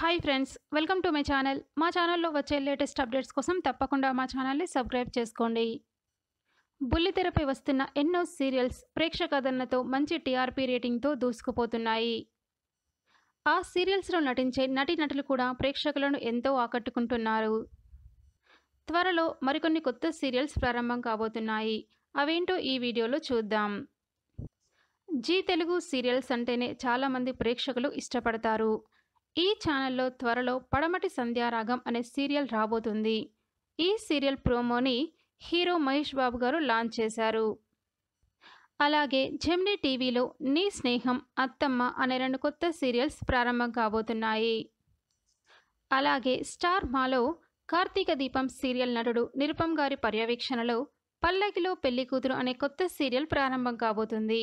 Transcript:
hi friends welcome to my channel మా ఛానల్లో వచ్చే లేటెస్ట్ అప్డేట్స్ కోసం తప్పకుండా మా ఛానల్ని సబ్స్క్రైబ్ చేసుకోండి బుల్లితెరపై వస్తున్న ఎన్నో సీరియల్స్ ప్రేక్షకాదరణతో మంచి టీఆర్పీ రేటింగ్తో దూసుకుపోతున్నాయి ఆ సీరియల్స్లో నటించే నటి నటులు కూడా ప్రేక్షకులను ఎంతో ఆకట్టుకుంటున్నారు త్వరలో మరికొన్ని కొత్త సీరియల్స్ ప్రారంభం కాబోతున్నాయి అవేంటో ఈ వీడియోలో చూద్దాం జీ తెలుగు సీరియల్స్ అంటేనే చాలామంది ప్రేక్షకులు ఇష్టపడతారు ఈ ఛానల్లో త్వరలో పడమటి సంధ్యారాగం అనే సీరియల్ రాబోతుంది ఈ సీరియల్ ప్రోమోని హీరో మహేష్ బాబు గారు లాంచ్ చేశారు అలాగే జెమ్నీ టీవీలో నీ స్నేహం అత్తమ్మ అనే రెండు కొత్త సీరియల్స్ ప్రారంభం కాబోతున్నాయి అలాగే స్టార్ మాలో కార్తీక దీపం సీరియల్ నటుడు నిరుపం గారి పర్యవేక్షణలో పల్లకిలో పెళ్లి కూతురు అనే కొత్త సీరియల్ ప్రారంభం కాబోతుంది